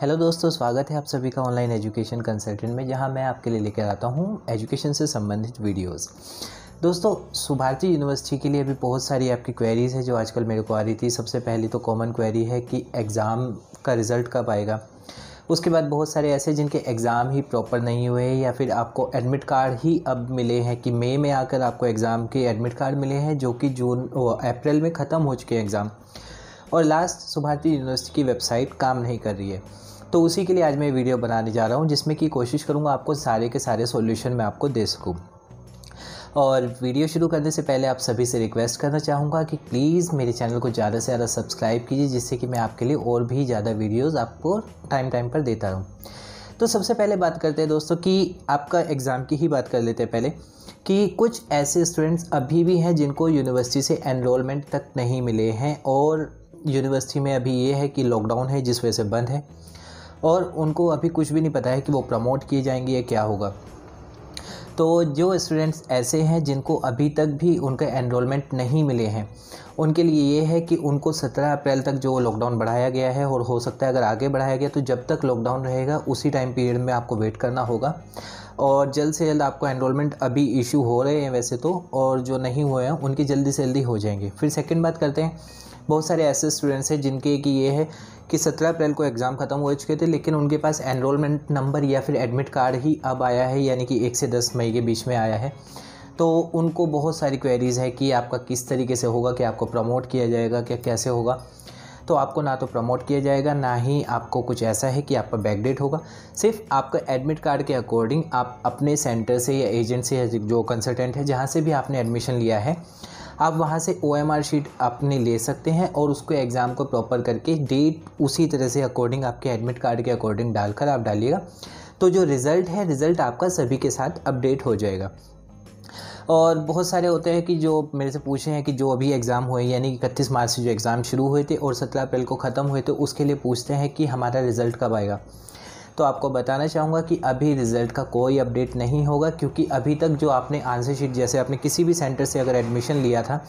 hello दोस्तों स्वागत है आप सभी का ऑनलाइन एजुकेशन कंसल्टेंट में जहां मैं आपके लिए लेकर आता हूं एजुकेशन से संबंधित वीडियोस दोस्तों सुभारती यूनिवर्सिटी के लिए अभी बहुत सारी आपकी क्वेरीज़ है जो आजकल मेरे को आ रही थी सबसे पहली तो कॉमन क्वेरी है कि एग्ज़ाम का रिज़ल्ट कब आएगा उसके बाद बहुत सारे ऐसे जिनके एग्ज़ाम ही प्रॉपर नहीं हुए या फिर आपको एडमिट कार्ड ही अब मिले हैं कि मई में आकर आपको एग्ज़ाम के एडमिट कार्ड मिले हैं जो कि जून अप्रैल में ख़त्म हो चुके हैं एग्ज़ाम और लास्ट सुभारती यूनिवर्सिटी की वेबसाइट काम नहीं कर रही है तो उसी के लिए आज मैं वीडियो बनाने जा रहा हूँ जिसमें कि कोशिश करूँगा आपको सारे के सारे सोल्यूशन मैं आपको दे सकूँ और वीडियो शुरू करने से पहले आप सभी से रिक्वेस्ट करना चाहूँगा कि प्लीज़ मेरे चैनल को ज़्यादा से ज़्यादा सब्सक्राइब कीजिए जिससे कि मैं आपके लिए और भी ज़्यादा वीडियोज़ आपको टाइम टाइम पर देता रहूँ तो सबसे पहले बात करते हैं दोस्तों कि आपका एग्ज़ाम की ही बात कर लेते हैं पहले कि कुछ ऐसे स्टूडेंट्स अभी भी हैं जिनको यूनिवर्सिटी से एनरोलमेंट तक नहीं मिले हैं और यूनिवर्सिटी में अभी ये है कि लॉकडाउन है जिस वजह से बंद है और उनको अभी कुछ भी नहीं पता है कि वो प्रमोट किए जाएंगे या क्या होगा तो जो स्टूडेंट्स ऐसे हैं जिनको अभी तक भी उनके एनरोलमेंट नहीं मिले हैं उनके लिए ये है कि उनको 17 अप्रैल तक जो लॉकडाउन बढ़ाया गया है और हो सकता है अगर आगे बढ़ाया गया तो जब तक लॉकडाउन रहेगा उसी टाइम पीरियड में आपको वेट करना होगा और जल्द से जल्द आपको एनरोलमेंट अभी इशू हो रहे हैं वैसे तो और जो नहीं हुए हैं उनकी जल्दी से जल्दी हो जाएंगे फिर सेकेंड बात करते हैं बहुत सारे ऐसे स्टूडेंट्स हैं जिनके कि ये है कि सत्रह अप्रैल को एग्ज़ाम ख़त्म हो चुके थे लेकिन उनके पास एनरोलमेंट नंबर या फिर एडमिट कार्ड ही अब आया है यानी कि एक से दस मई मई के बीच में आया है तो उनको बहुत सारी क्वेरीज़ है कि आपका किस तरीके से होगा कि आपको प्रमोट किया जाएगा क्या कैसे होगा तो आपको ना तो प्रमोट किया जाएगा ना ही आपको कुछ ऐसा है कि आपका बैकडेट होगा सिर्फ आपका एडमिट कार्ड के अकॉर्डिंग आप अपने सेंटर से या एजेंट से या जो कंसल्टेंट है जहाँ से भी आपने एडमिशन लिया है आप वहाँ से ओ एम आर शीट अपने ले सकते हैं और उसको एग्ज़ाम को प्रॉपर करके डेट उसी तरह से अकॉर्डिंग आपके एडमिट कार्ड के अकॉर्डिंग डालकर आप डालिएगा तो जो रिज़ल्ट है रिज़ल्ट आपका सभी के साथ अपडेट हो जाएगा और बहुत सारे होते हैं कि जो मेरे से पूछे हैं कि जो अभी एग्ज़ाम हुए यानी कि इकतीस मार्च से जो एग्ज़ाम शुरू हुए थे और सत्रह अप्रैल को ख़त्म हुए थे तो उसके लिए पूछते हैं कि हमारा रिज़ल्ट कब आएगा तो आपको बताना चाहूँगा कि अभी रिज़ल्ट का कोई अपडेट नहीं होगा क्योंकि अभी तक जो आपने आंसर शीट जैसे आपने किसी भी सेंटर से अगर एडमिशन लिया था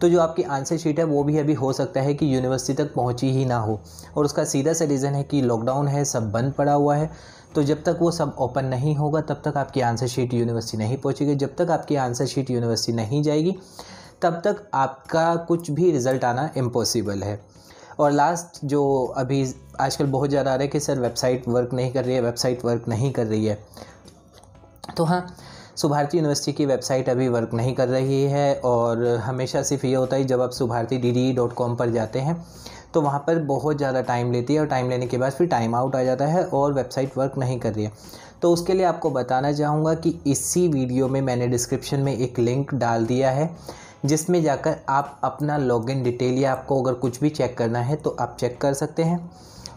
तो जो आपकी आंसर शीट है वो भी अभी हो सकता है कि यूनिवर्सिटी तक पहुंची ही ना हो और उसका सीधा सा रीज़न है कि लॉकडाउन है सब बंद पड़ा हुआ है तो जब तक वो सब ओपन नहीं होगा तब तक आपकी आंसर शीट यूनिवर्सिटी नहीं पहुँचेगी जब तक आपकी आंसर शीट यूनिवर्सिटी नहीं जाएगी तब तक आपका कुछ भी रिज़ल्ट आना इम्पॉसिबल है और लास्ट जो अभी आजकल बहुत ज़्यादा आ रहा है कि सर वेबसाइट वर्क नहीं कर रही है वेबसाइट वर्क नहीं कर रही है तो हाँ सुभारती यूनिवर्सिटी की वेबसाइट अभी वर्क नहीं कर रही है और हमेशा सिर्फ ये होता है जब आप Subharti D D dot com पर जाते हैं तो वहाँ पर बहुत ज़्यादा टाइम लेती है और टाइम लेने के बाद फिर टाइम आउट आ जाता है और वेबसाइट वर्क नहीं कर रही है तो उसके लिए आपको बताना चाहूँगा कि इसी वीडियो में मैंने डिस्क्रिप्शन में एक लिंक डाल दिया है जिसमें जाकर आप अपना लॉगिन डिटेल या आपको अगर कुछ भी चेक करना है तो आप चेक कर सकते हैं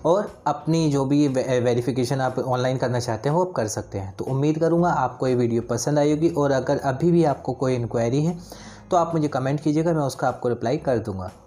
और अपनी जो भी वेरिफिकेशन आप ऑनलाइन करना चाहते हैं वो आप कर सकते हैं तो उम्मीद करूँगा आपको ये वीडियो पसंद आई होगी और अगर अभी भी आपको कोई इंक्वायरी है तो आप मुझे कमेंट कीजिएगा मैं उसका आपको रिप्लाई कर दूँगा